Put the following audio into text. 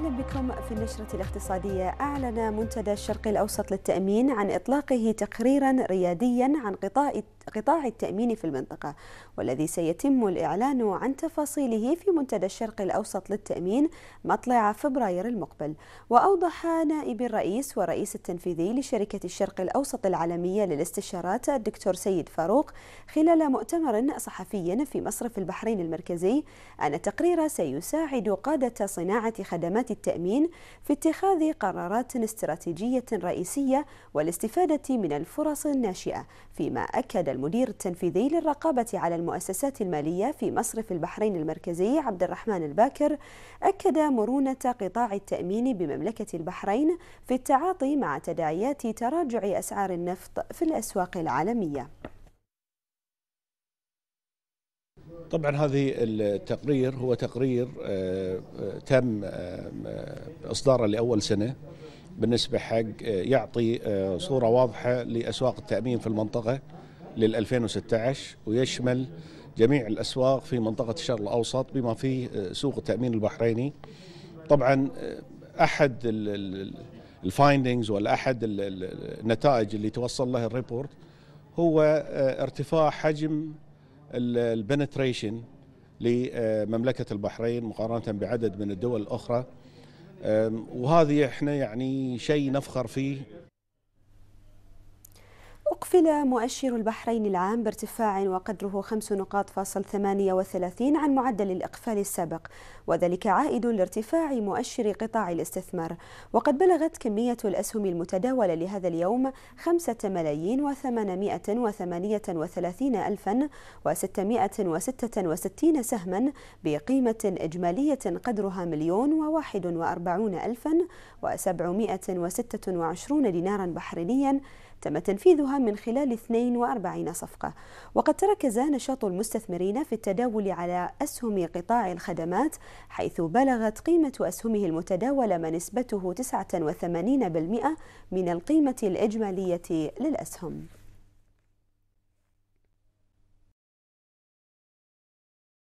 أهلا بكم في النشرة الاقتصادية أعلن منتدى الشرق الأوسط للتأمين عن إطلاقه تقريرا رياديا عن قطاع قطاع التأمين في المنطقة والذي سيتم الإعلان عن تفاصيله في منتدى الشرق الأوسط للتأمين مطلع فبراير المقبل وأوضح نائب الرئيس والرئيس التنفيذي لشركة الشرق الأوسط العالمية للاستشارات الدكتور سيد فاروق خلال مؤتمر صحفي في مصرف البحرين المركزي أن التقرير سيساعد قادة صناعة خدمات التأمين في اتخاذ قرارات استراتيجية رئيسية والاستفادة من الفرص الناشئة فيما أكد المدير التنفيذي للرقابة على المؤسسات المالية في مصرف البحرين المركزي عبد الرحمن الباكر أكد مرونة قطاع التأمين بمملكة البحرين في التعاطي مع تداعيات تراجع أسعار النفط في الأسواق العالمية طبعا هذه التقرير هو تقرير آه، آه، تم آه، اصداره لاول سنه بالنسبه حق يعطي صوره واضحه لاسواق التامين في المنطقه لل 2016 ويشمل جميع الاسواق في منطقه الشرق الاوسط بما فيه سوق التامين البحريني طبعا احد الفايندنجز ولا احد النتائج اللي توصل لها الريبورت هو ارتفاع حجم البنتريشن لمملكه البحرين مقارنه بعدد من الدول الاخرى وهذه احنا يعني شيء نفخر فيه أقفل مؤشر البحرين العام بارتفاع وقدره 5 نقاط فاصل 38 عن معدل الإقفال السابق وذلك عائد لارتفاع مؤشر قطاع الاستثمار وقد بلغت كمية الأسهم المتداولة لهذا اليوم 5 ملايين و838 ألفا و666 سهما بقيمة إجمالية قدرها مليون و41 ألفا و726 دينارا بحرينيا تم تنفيذها من خلال 42 صفقة وقد تركز نشاط المستثمرين في التداول على أسهم قطاع الخدمات حيث بلغت قيمة أسهمه المتداولة ما نسبته 89% من القيمة الإجمالية للأسهم